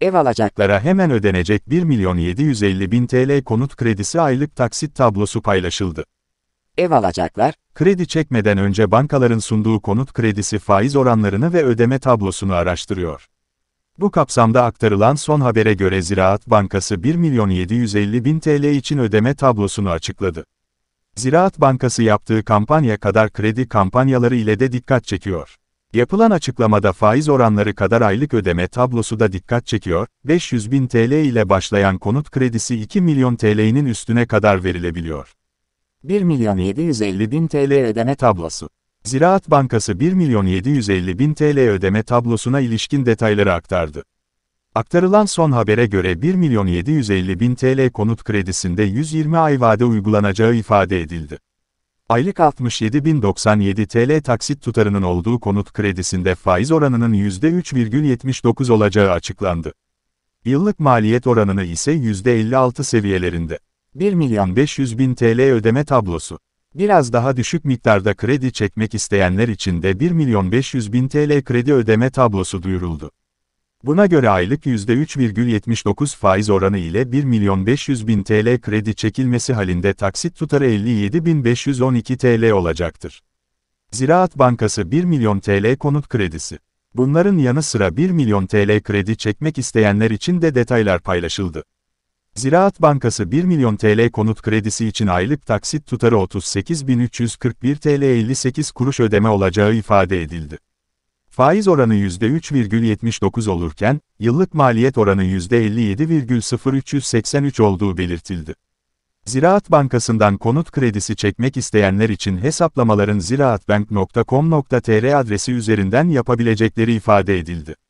Ev alacaklara hemen ödenecek 1 milyon 750 bin TL konut kredisi aylık taksit tablosu paylaşıldı. Ev alacaklar, kredi çekmeden önce bankaların sunduğu konut kredisi faiz oranlarını ve ödeme tablosunu araştırıyor. Bu kapsamda aktarılan son habere göre Ziraat Bankası 1 milyon 750 bin TL için ödeme tablosunu açıkladı. Ziraat Bankası yaptığı kampanya kadar kredi kampanyaları ile de dikkat çekiyor. Yapılan açıklamada faiz oranları kadar aylık ödeme tablosu da dikkat çekiyor, 500 bin TL ile başlayan konut kredisi 2 milyon TL'nin üstüne kadar verilebiliyor. 1 milyon 750 bin TL ödeme tablosu. Ziraat Bankası 1 milyon 750 bin TL ödeme tablosuna ilişkin detayları aktardı. Aktarılan son habere göre 1 milyon 750 bin TL konut kredisinde 120 ay vade uygulanacağı ifade edildi. Aylık 67.097 TL taksit tutarının olduğu konut kredisinde faiz oranının %3,79 olacağı açıklandı. Yıllık maliyet oranını ise %56 seviyelerinde. 1 milyon 500 bin TL ödeme tablosu. Biraz daha düşük miktarda kredi çekmek isteyenler için de 1 milyon 500 bin TL kredi ödeme tablosu duyuruldu. Buna göre aylık %3,79 faiz oranı ile 1 milyon 500 bin TL kredi çekilmesi halinde taksit tutarı 57.512 TL olacaktır. Ziraat Bankası 1 milyon TL konut kredisi. Bunların yanı sıra 1 milyon TL kredi çekmek isteyenler için de detaylar paylaşıldı. Ziraat Bankası 1 milyon TL konut kredisi için aylık taksit tutarı 38.341 TL 58 kuruş ödeme olacağı ifade edildi. Faiz oranı %3,79 olurken, yıllık maliyet oranı %57,0383 olduğu belirtildi. Ziraat Bankası'ndan konut kredisi çekmek isteyenler için hesaplamaların ziraatbank.com.tr adresi üzerinden yapabilecekleri ifade edildi.